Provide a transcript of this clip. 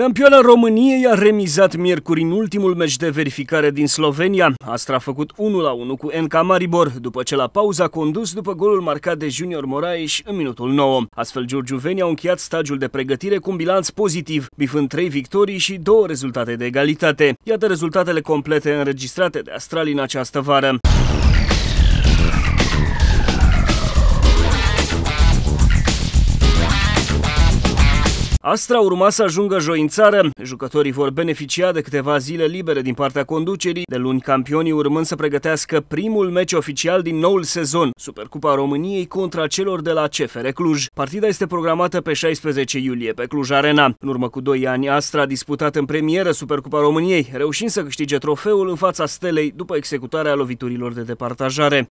Campioana României a remizat miercuri în ultimul meci de verificare din Slovenia. Astra a făcut 1-1 cu NK Maribor, după ce la pauză a condus după golul marcat de Junior Moraes în minutul 9. Astfel, Giurgiu Veni a încheiat stagiul de pregătire cu un bilanț pozitiv, bifând 3 victorii și 2 rezultate de egalitate. Iată rezultatele complete înregistrate de Astral în această vară. Astra urma să ajungă joi în țară. Jucătorii vor beneficia de câteva zile libere din partea conducerii, de luni campionii urmând să pregătească primul meci oficial din noul sezon, Supercupa României contra celor de la CFR Cluj. Partida este programată pe 16 iulie pe Cluj Arena. În urmă cu 2 ani, Astra a disputat în premieră Supercupa României, reușind să câștige trofeul în fața stelei după executarea loviturilor de departajare.